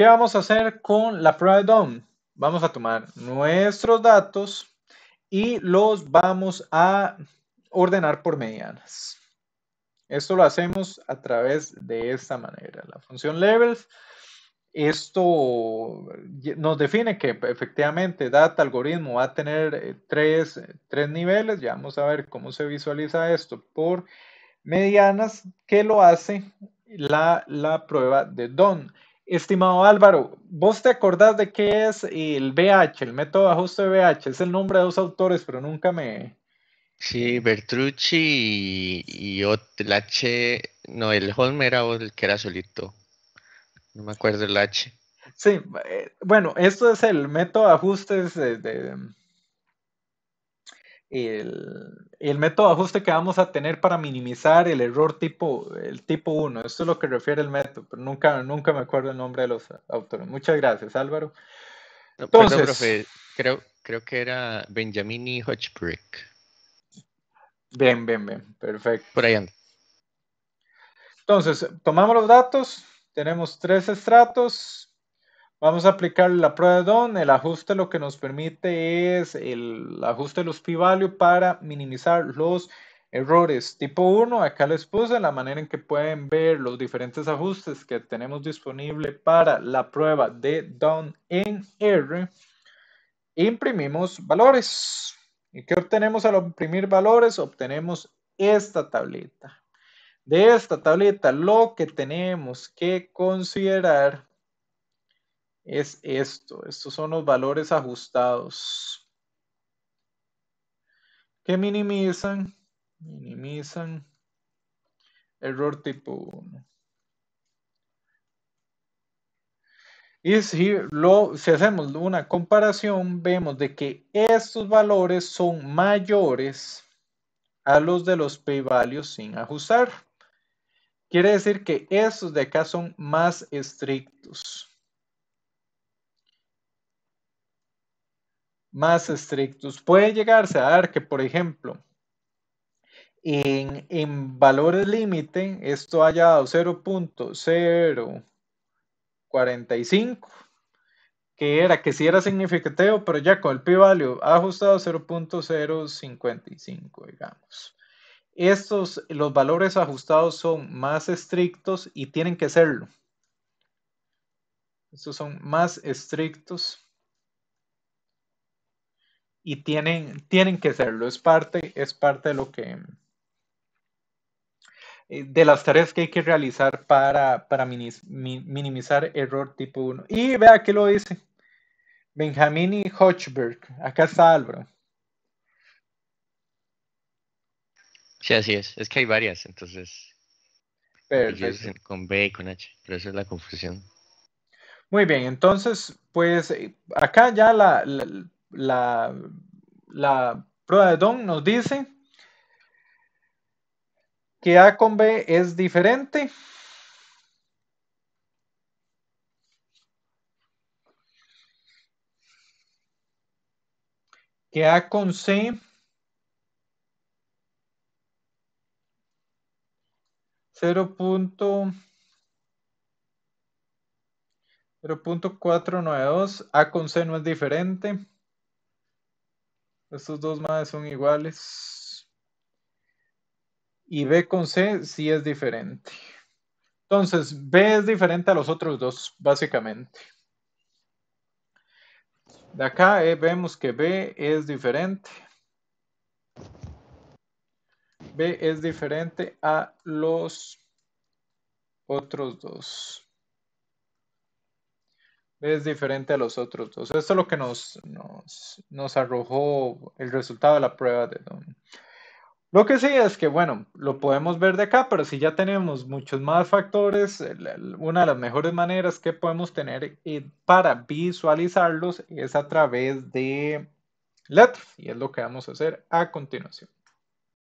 ¿Qué vamos a hacer con la prueba de DOM? Vamos a tomar nuestros datos y los vamos a ordenar por medianas. Esto lo hacemos a través de esta manera. La función levels, esto nos define que efectivamente data algoritmo va a tener eh, tres, niveles. Ya vamos a ver cómo se visualiza esto por medianas que lo hace la, la prueba de DOM. Estimado Álvaro, ¿vos te acordás de qué es el BH, el método de ajuste de BH? Es el nombre de dos autores, pero nunca me... Sí, Bertrucci y, el H, no, el Holmer era el que era solito. No me acuerdo el H. Sí, eh, bueno, esto es el método de ajustes de, el, método ajuste que vamos a tener para minimizar el error tipo, el tipo 1. Esto es lo que refiere el método, pero nunca, nunca me acuerdo el nombre de los autores. Muchas gracias, Álvaro. creo, creo que era Benjamini e. Hodgebrick. Bien, bien, bien, perfecto. Por ahí anda. Entonces, tomamos los datos, tenemos tres estratos, Vamos a aplicar la prueba de Don. El ajuste lo que nos permite es el ajuste de los p-value para minimizar los errores. Tipo 1, acá les puse la manera en que pueden ver los diferentes ajustes que tenemos disponible para la prueba de Don en R. Imprimimos valores. ¿Y qué obtenemos al imprimir valores? Obtenemos esta tableta. De esta tableta lo que tenemos que considerar es esto. Estos son los valores ajustados que minimizan, minimizan error tipo 1. Y si, hacemos una comparación, vemos de que estos valores son mayores a los de los p-values sin ajustar. Quiere decir que estos de acá son más estrictos. más estrictos. Puede llegarse a dar que, por ejemplo, en, valores límite, esto haya dado 0.045, que era que si sí era significativo, pero ya con el p-value ha ajustado 0.055, digamos. Estos, los valores ajustados son más estrictos y tienen que serlo. Estos son más estrictos y tienen, tienen que serlo. Es parte, es parte de lo que eh, de las tareas que hay que realizar para, para minimizar error tipo 1. Y vea que lo dice. Benjamin y Hochberg. Acá está Álvaro. Sí, así es. Es que hay varias, entonces. Pues con B y con H, pero esa es la confusión. Muy bien, entonces, pues eh, acá ya la la, prueba de Don nos dice que A con B es diferente. Que A con C cero punto 0.492, A con C no es diferente. Estos dos más son iguales. Y B con C sí es diferente. Entonces, B es diferente a los otros dos, básicamente. De acá eh, vemos que B es diferente. B es diferente a los otros dos es diferente a los otros dos. Esto es lo que nos, nos, arrojó el resultado de la prueba de Don. Lo que sí es que, bueno, lo podemos ver de acá, pero si ya tenemos muchos más factores, una de las mejores maneras que podemos tener eh, para visualizarlos es a través de letras, y es lo que vamos a hacer a continuación.